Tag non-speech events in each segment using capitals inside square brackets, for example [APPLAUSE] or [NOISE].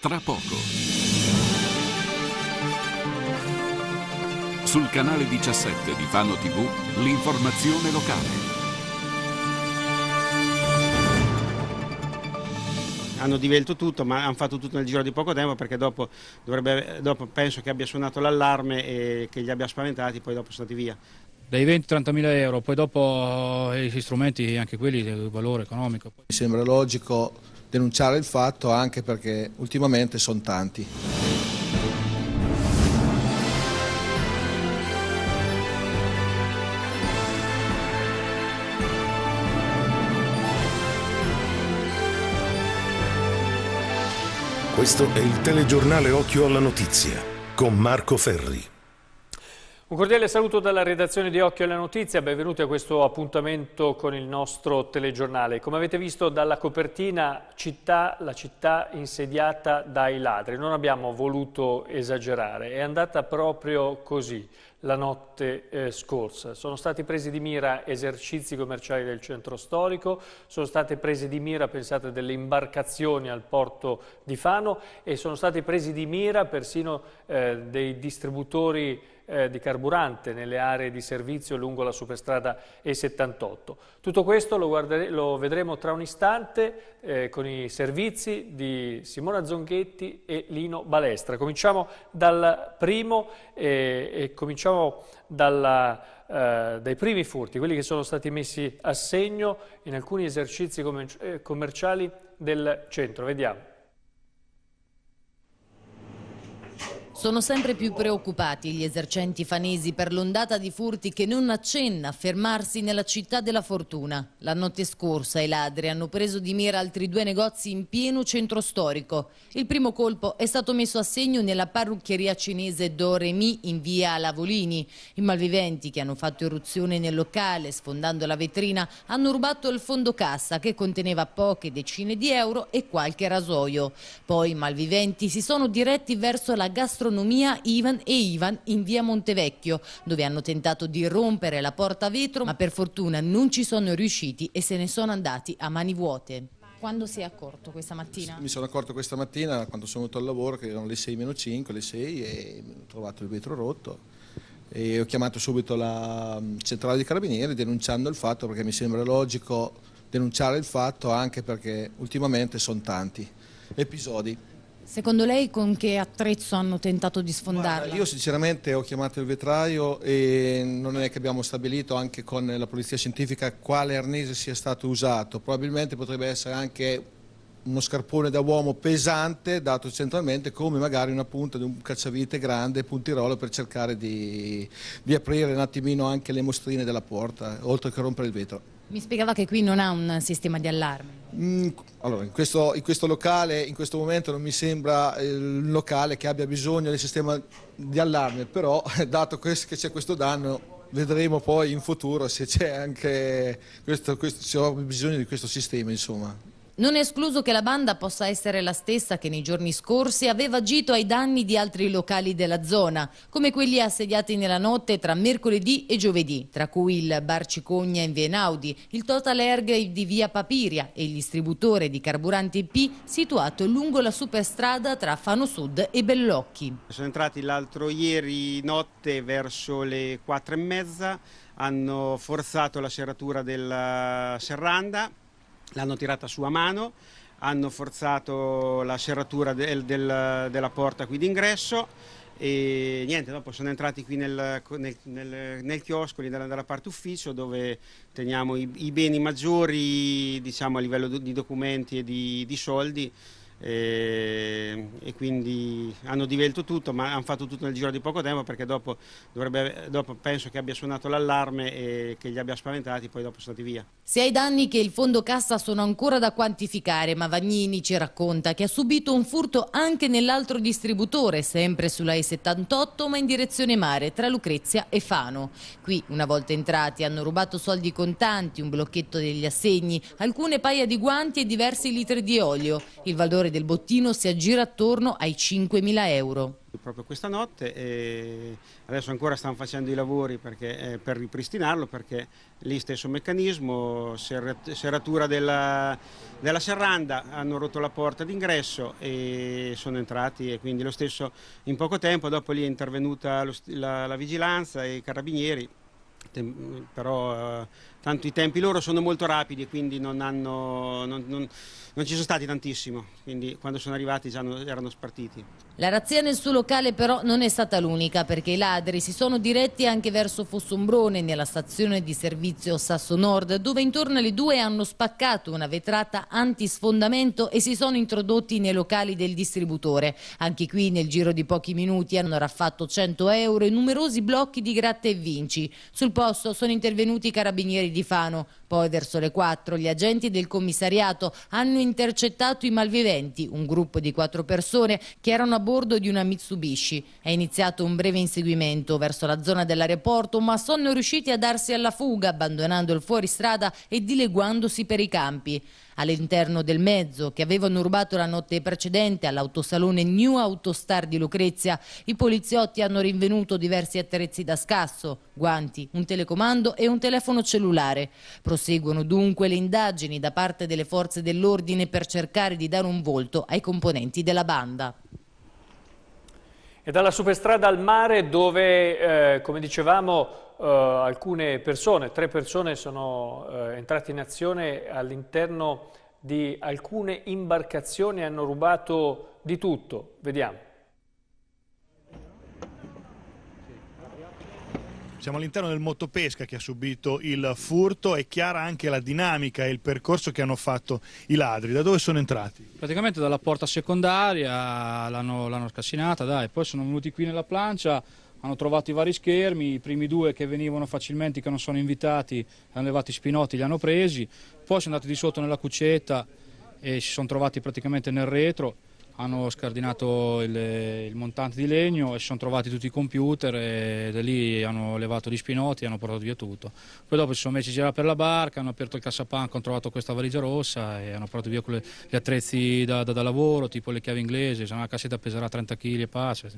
tra poco. Sul canale 17 di Fano TV, l'informazione locale. hanno divelto tutto, ma hanno fatto tutto nel giro di poco tempo perché dopo, dovrebbe, dopo penso che abbia suonato l'allarme e che li abbia spaventati, poi dopo sono andati via. Dai 20-30 mila euro, poi dopo gli eh, strumenti, anche quelli del valore economico. Mi sembra logico denunciare il fatto anche perché ultimamente sono tanti. Questo è il telegiornale Occhio alla Notizia con Marco Ferri. Un cordiale saluto dalla redazione di Occhio alla Notizia, benvenuti a questo appuntamento con il nostro telegiornale. Come avete visto dalla copertina, città, la città insediata dai ladri. Non abbiamo voluto esagerare, è andata proprio così la notte eh, scorsa. Sono stati presi di mira esercizi commerciali del centro storico, sono state prese di mira, pensate, delle imbarcazioni al porto di Fano e sono stati presi di mira persino eh, dei distributori eh, di carburante nelle aree di servizio lungo la superstrada E78. Tutto questo lo, lo vedremo tra un istante eh, con i servizi di Simona Zonghetti e Lino Balestra. Cominciamo dal primo e, eh, e cominciamo dalla... Eh, dai primi furti, quelli che sono stati messi a segno in alcuni esercizi eh, commerciali del centro. Vediamo. Sono sempre più preoccupati gli esercenti fanesi per l'ondata di furti che non accenna a fermarsi nella città della fortuna. La notte scorsa i ladri hanno preso di mira altri due negozi in pieno centro storico. Il primo colpo è stato messo a segno nella parrucchieria cinese Doremi in via Lavolini. I malviventi che hanno fatto irruzione nel locale sfondando la vetrina hanno rubato il fondo cassa che conteneva poche decine di euro e qualche rasoio. Poi i malviventi si sono diretti verso la gastronomia gastronomia Ivan e Ivan in via Montevecchio, dove hanno tentato di rompere la porta vetro, ma per fortuna non ci sono riusciti e se ne sono andati a mani vuote. Quando si è accorto questa mattina? Mi sono accorto questa mattina quando sono venuto al lavoro che erano le 6 meno 5, le 6 e ho trovato il vetro rotto e ho chiamato subito la mm, centrale dei carabinieri denunciando il fatto perché mi sembra logico denunciare il fatto anche perché ultimamente sono tanti episodi. Secondo lei con che attrezzo hanno tentato di sfondarla? io sinceramente ho chiamato il vetraio e non è che abbiamo stabilito anche con la polizia scientifica quale arnese sia stato usato. Probabilmente potrebbe essere anche uno scarpone da uomo pesante dato centralmente come magari una punta di un cacciavite grande puntirolo per cercare di, di aprire un attimino anche le mostrine della porta oltre che rompere il vetro. Mi spiegava che qui non ha un sistema di allarme. Mm, allora, in questo, in questo, locale, in questo momento non mi sembra eh, un locale che abbia bisogno del sistema di allarme, però [LAUGHS] dato che c'è questo danno vedremo poi in futuro se c'è anche questo, questo, se ho bisogno di questo sistema. Insomma. Non è escluso che la banda possa essere la stessa che nei giorni scorsi aveva agito ai danni di altri locali della zona, come quelli assediati nella notte tra mercoledì e giovedì, tra cui il Bar Cicogna in via Enaudi, il Total Airgrave di via Papiria e il distributore di carburanti P situato lungo la superstrada tra Fano Sud e Bellocchi. Sono entrati l'altro ieri notte verso le quattro e mezza, hanno forzato la serratura della serranda l'hanno tirata su a mano, hanno forzato la serratura del, del, della porta qui d'ingresso e niente, dopo sono entrati qui nel, nel, nel, nel chiosco, lì dalla, dalla, parte ufficio, dove teniamo i, i beni maggiori diciamo, a livello di documenti e di, di soldi. Eh, e, quindi hanno divelto tutto, ma hanno fatto tutto nel giro di poco tempo perché dopo, dovrebbe, dopo penso che abbia suonato l'allarme e che li abbia spaventati, poi dopo sono stati via. Sia i danni che il fondo cassa sono ancora da quantificare, ma Vagnini ci racconta che ha subito un furto anche nell'altro distributore, sempre sulla E78 ma in direzione mare, tra Lucrezia e Fano. Qui, una volta entrati, hanno rubato soldi contanti, un blocchetto degli assegni, alcune paia di guanti e diversi litri di olio. Il valore valore del bottino si aggira attorno ai 5.000 euro proprio questa notte e adesso ancora stanno facendo i lavori perché, eh, per ripristinarlo perché lì stesso meccanismo, serratura della, della, serranda, hanno rotto la porta d'ingresso e sono entrati e quindi lo stesso in poco tempo, dopo lì è intervenuta la, la vigilanza e i carabinieri però eh, tanto i tempi loro sono molto rapidi, quindi non, hanno, non, non, non ci sono stati tantissimo, quindi quando sono arrivati già erano spartiti. La razzia nel suo locale però non è stata l'unica, perché i ladri si sono diretti anche verso Fossombrone, nella stazione di servizio Sasso Nord, dove intorno alle due hanno spaccato una vetrata antisfondamento e si sono introdotti nei locali del distributore. Anche qui nel giro di pochi minuti hanno raffatto 100 euro e numerosi blocchi di gratta e vinci. Sul posto sono intervenuti i carabinieri di Fano. Poi verso le 4 gli agenti del commissariato hanno intercettato i malviventi, un gruppo di quattro persone che erano a bordo di una Mitsubishi. È iniziato un breve inseguimento verso la zona dell'aeroporto, ma sono riusciti a darsi alla fuga, abbandonando il fuoristrada e dileguandosi per i campi all'interno del mezzo che avevano rubato la notte precedente all'autosalone New Autostar di Lucrezia. I poliziotti hanno rinvenuto diversi attrezzi da scasso, guanti, un telecomando e un telefono cellulare. Proseguono dunque le indagini da parte delle forze dell'ordine per cercare di dare un volto ai componenti della banda. E dalla superstrada al mare dove, eh, come dicevamo, eh, alcune persone, tre persone sono eh, entrate in azione all'interno di alcune imbarcazioni e hanno rubato di tutto. Vediamo. Siamo all'interno del motopesca che ha subito il furto, è chiara anche la dinamica e il percorso che hanno fatto i ladri. Da dove sono entrati? Praticamente dalla porta secondaria, l'hanno scassinata, dai, poi sono venuti qui nella plancia, hanno trovato i vari schermi, i primi due che venivano facilmente, che non sono invitati, hanno levato i spinotti, li hanno presi, poi sono andati di sotto nella cucetta e si sono trovati praticamente nel retro, hanno scardinato il, il montante di legno e si sono trovati tutti i computer e da lì hanno levato gli spinotti e hanno portato via tutto. Poi dopo si sono messi a girare per la barca, hanno aperto il cassapanco, hanno trovato questa valigia rossa e hanno portato via quelle, gli attrezzi da, da, da, lavoro, tipo le chiavi inglesi, una cassetta peserà 30 kg e passa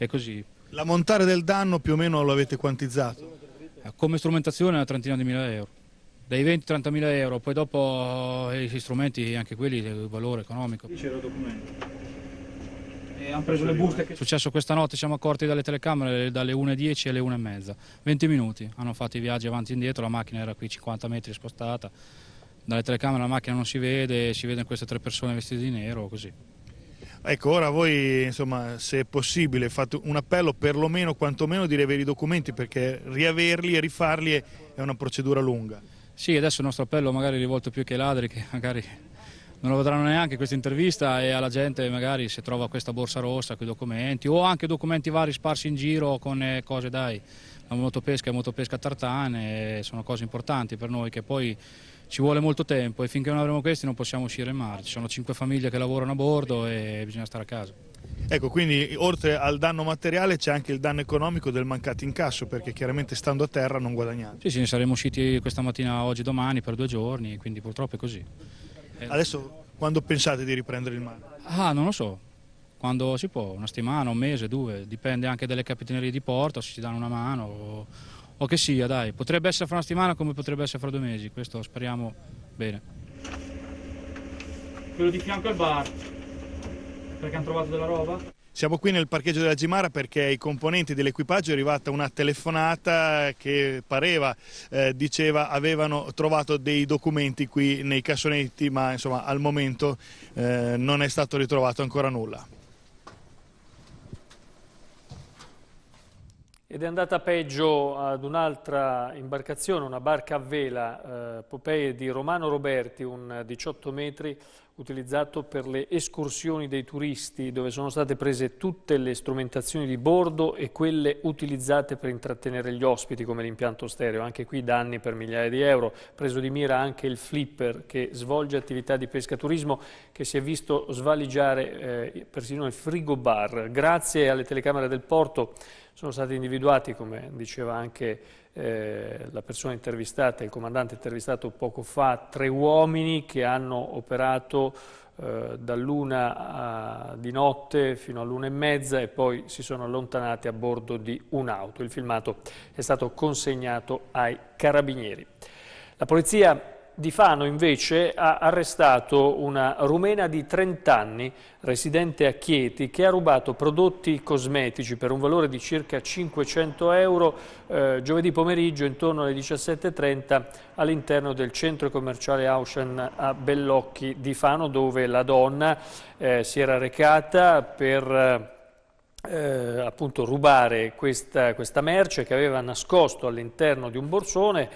e così. La montare del danno più o meno lo avete quantizzato? Eh, come strumentazione una trentina di mila euro, dai 20-30 mila euro, poi dopo eh, gli strumenti anche quelli il valore economico. Qui c'era il documento. E eh, hanno preso le buste. È successo questa notte, siamo accorti dalle telecamere dalle 1.10 alle 1.30, 20 minuti, hanno fatto i viaggi avanti e indietro, la macchina era qui 50 metri spostata, dalle telecamere la macchina non si vede, si vedono queste tre persone vestite di nero così. Ecco, ora voi, insomma, se è possibile, fate un appello perlomeno, quantomeno di riavere i documenti perché riaverli e rifarli è, una procedura lunga. Sì, adesso il nostro appello magari è rivolto più che ai ladri che magari non lo vedranno neanche questa intervista e alla gente magari se trova questa borsa rossa, quei documenti o anche documenti vari sparsi in giro con eh, cose dai, la motopesca e motopesca tartane, eh, sono cose importanti per noi che poi ci vuole molto tempo e finché non avremo questi non possiamo uscire in mare. Ci sono cinque famiglie che lavorano a bordo e bisogna stare a casa. Ecco, quindi oltre al danno materiale c'è anche il danno economico del mancato incasso perché chiaramente stando a terra non guadagnate. Sì, sì, ne saremmo usciti questa mattina, oggi, domani per due giorni, quindi purtroppo è così. Eh, Adesso quando pensate di riprendere il mare? Ah, non lo so. Quando si può, una settimana, un mese, due, dipende anche dalle capitanerie di porto, se ci danno una mano o o che sia, dai, potrebbe essere fra una settimana come potrebbe essere fra due mesi, questo speriamo bene. Quello di fianco al bar, perché hanno trovato della roba? Siamo qui nel parcheggio della Gimara perché ai componenti dell'equipaggio è arrivata una telefonata che pareva, eh, diceva, avevano trovato dei documenti qui nei cassonetti, ma insomma al momento eh, non è stato ritrovato ancora nulla. Ed è andata peggio ad un'altra imbarcazione, una barca a vela, eh, Popeye di Romano Roberti, un 18 metri, utilizzato per le escursioni dei turisti dove sono state prese tutte le strumentazioni di bordo e quelle utilizzate per intrattenere gli ospiti come l'impianto stereo, anche qui danni per migliaia di euro, preso di mira anche il flipper che svolge attività di pescaturismo che si è visto svaligiare eh, persino il bar. Grazie alle telecamere del porto sono stati individuati, come diceva anche eh, la persona intervistata, il comandante intervistato poco fa, tre uomini che hanno operato eh, dall'una di notte fino all'una e mezza e poi si sono allontanati a bordo di un'auto. Il filmato è stato consegnato ai carabinieri. La polizia di Fano invece ha arrestato una rumena di 30 anni, residente a Chieti, che ha rubato prodotti cosmetici per un valore di circa 500 euro eh, giovedì pomeriggio intorno alle 17.30 all'interno del centro commerciale Auchan a Bellocchi di Fano dove la donna eh, si era recata per... Eh, eh, appunto rubare questa, questa merce che aveva nascosto all'interno di un borsone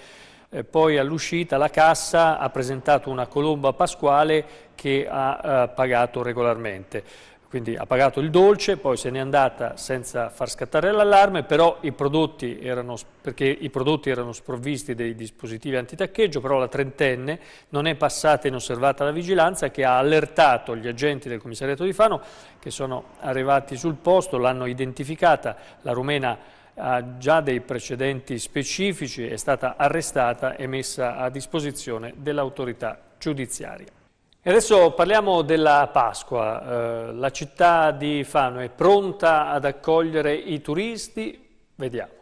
eh, poi all'uscita la Cassa ha presentato una colomba pasquale che ha eh, pagato regolarmente. Quindi ha pagato il dolce, poi se n'è andata senza far scattare l'allarme, però i prodotti erano, perché i prodotti erano sprovvisti dei dispositivi antitaccheggio, però la trentenne non è passata inosservata la vigilanza che ha allertato gli agenti del commissariato di Fano che sono arrivati sul posto, l'hanno identificata, la rumena ha già dei precedenti specifici, è stata arrestata e messa a disposizione dell'autorità giudiziaria. E adesso parliamo della Pasqua. Eh, la città di Fano è pronta ad accogliere i turisti? Vediamo.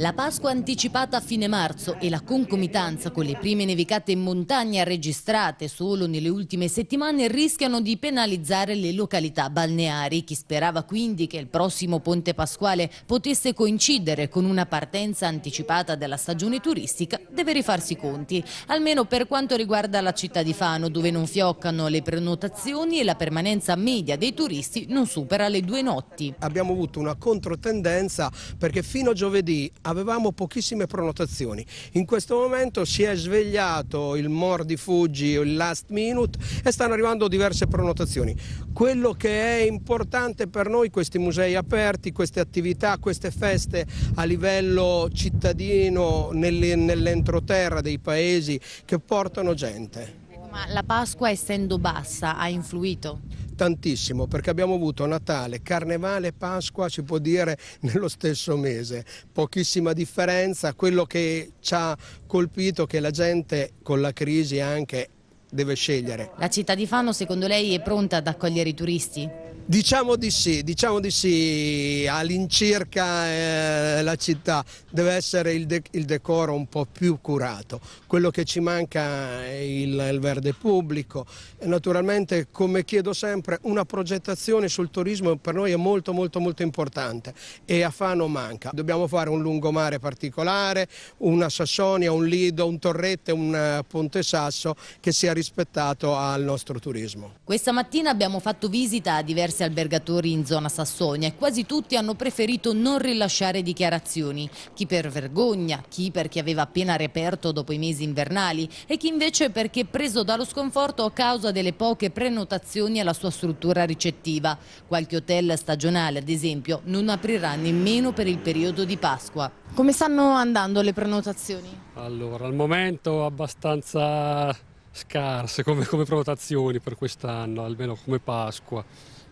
La Pasqua anticipata a fine marzo e la concomitanza con le prime nevicate in montagna registrate solo nelle ultime settimane rischiano di penalizzare le località balneari. Chi sperava quindi che il prossimo ponte pasquale potesse coincidere con una partenza anticipata della stagione turistica deve rifarsi i conti, almeno per quanto riguarda la città di Fano dove non fioccano le prenotazioni e la permanenza media dei turisti non supera le due notti. Abbiamo avuto una controtendenza perché fino a giovedì avevamo pochissime prenotazioni. In questo momento si è svegliato il Mordi Fuggi o il Last Minute e stanno arrivando diverse prenotazioni. Quello che è importante per noi, questi musei aperti, queste attività, queste feste a livello cittadino nell'entroterra dei paesi che portano gente. Ma la Pasqua essendo bassa ha influito? tantissimo perché abbiamo avuto Natale, Carnevale e Pasqua, si può dire, [LAUGHS] nello stesso mese. Pochissima differenza, quello che ci ha colpito è che la gente con la crisi anche deve scegliere. La città di Fano secondo lei è pronta ad accogliere i turisti? Diciamo di sì, diciamo di sì, all'incirca eh, la città deve essere il, de il, decoro un po' più curato, quello che ci manca è il, il verde pubblico e naturalmente come chiedo sempre una progettazione sul turismo per noi è molto molto molto importante e a Fano manca, dobbiamo fare un lungomare particolare, una Sassonia, un Lido, un Torrette, un uh, Ponte Sasso che sia rispettato al nostro turismo. Questa mattina abbiamo fatto visita a diversi diversi albergatori in zona Sassonia e quasi tutti hanno preferito non rilasciare dichiarazioni. Chi per vergogna, chi perché aveva appena reperto dopo i mesi invernali e chi invece perché preso dallo sconforto a causa delle poche prenotazioni alla sua struttura ricettiva. Qualche hotel stagionale, ad esempio, non aprirà nemmeno per il periodo di Pasqua. Come stanno andando le prenotazioni? Allora, al momento abbastanza scarse come, come prenotazioni per quest'anno, almeno come Pasqua.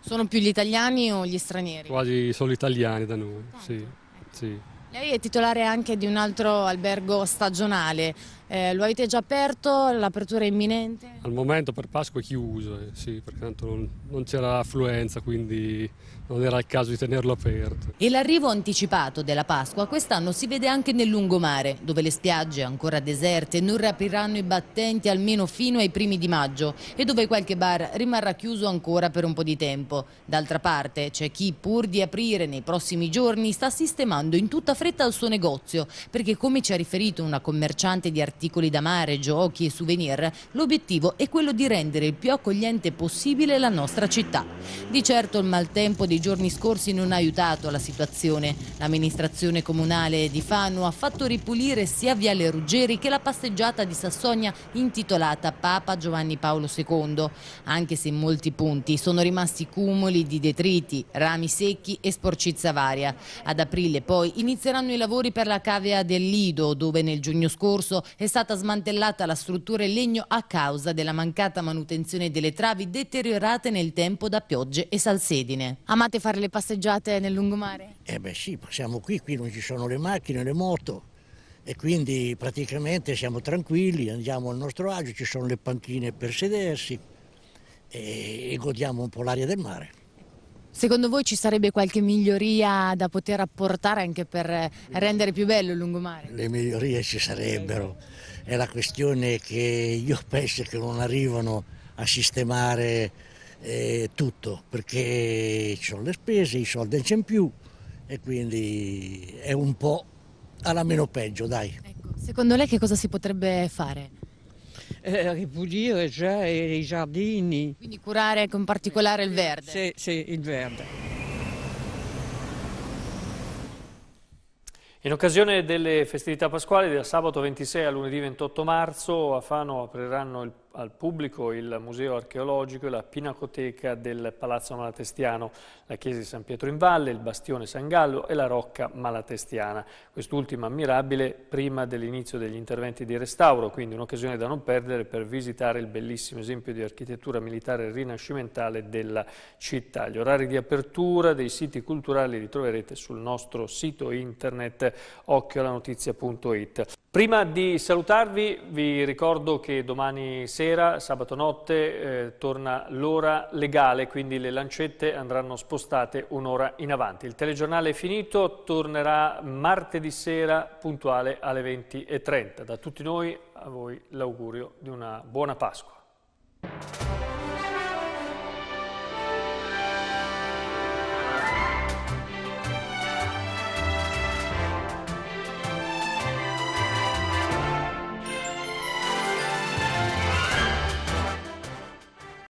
Sono più gli italiani o gli stranieri? Quasi solo italiani da noi, sì, sì. Lei è titolare anche di un altro albergo stagionale, eh, lo avete già aperto? L'apertura è imminente? Al momento per Pasqua è chiuso, eh, sì, perché tanto non, non c'era affluenza, quindi non era il caso di tenerlo aperto. E l'arrivo anticipato della Pasqua quest'anno si vede anche nel lungomare, dove le spiagge ancora deserte non riapriranno i battenti almeno fino ai primi di maggio e dove qualche bar rimarrà chiuso ancora per un po' di tempo. D'altra parte c'è chi, pur di aprire nei prossimi giorni, sta sistemando in tutta fretta il suo negozio, perché come ci ha riferito una commerciante di artigianato, articoli da mare, giochi e souvenir, l'obiettivo è quello di rendere il più accogliente possibile la nostra città. Di certo il maltempo dei giorni scorsi non ha aiutato la situazione. L'amministrazione comunale di Fano ha fatto ripulire sia Viale Ruggeri che la passeggiata di Sassonia intitolata Papa Giovanni Paolo II, anche se in molti punti sono rimasti cumuli di detriti, rami secchi e sporcizia varia. Ad aprile poi inizieranno i lavori per la cavea del Lido, dove nel giugno scorso è è stata smantellata la struttura in legno a causa della mancata manutenzione delle travi deteriorate nel tempo da piogge e salsedine. Amate fare le passeggiate nel lungomare? Eh beh sì, siamo qui, qui non ci sono le macchine, le moto e quindi praticamente siamo tranquilli, andiamo al nostro agio, ci sono le panchine per sedersi e godiamo un po' l'aria del mare. Secondo voi ci sarebbe qualche miglioria da poter apportare anche per rendere più bello il lungomare? Le migliorie ci sarebbero, è la questione che io penso che non arrivano a sistemare eh, tutto, perché ci sono le spese, i soldi non c'è in più e quindi è un po' alla meno peggio, dai. Ecco, secondo lei che cosa si potrebbe fare? eh, ripulire già i giardini. Quindi curare con particolare il verde? Sì, sì, il verde. In occasione delle festività pasquali da sabato 26 a lunedì 28 marzo a Fano apriranno il al pubblico il Museo archeologico e la Pinacoteca del Palazzo Malatestiano, la Chiesa di San Pietro in Valle, il Bastione San Gallo e la Rocca Malatestiana. Quest'ultima ammirabile prima dell'inizio degli interventi di restauro, quindi un'occasione da non perdere per visitare il bellissimo esempio di architettura militare rinascimentale della città. Gli orari di apertura dei siti culturali li troverete sul nostro sito internet occhioalanotizia.it. Prima di salutarvi vi ricordo che domani sera, sabato notte, eh, torna l'ora legale, quindi le lancette andranno spostate un'ora in avanti. Il telegiornale è finito, tornerà martedì sera puntuale alle 20.30. Da tutti noi a voi l'augurio di una buona Pasqua.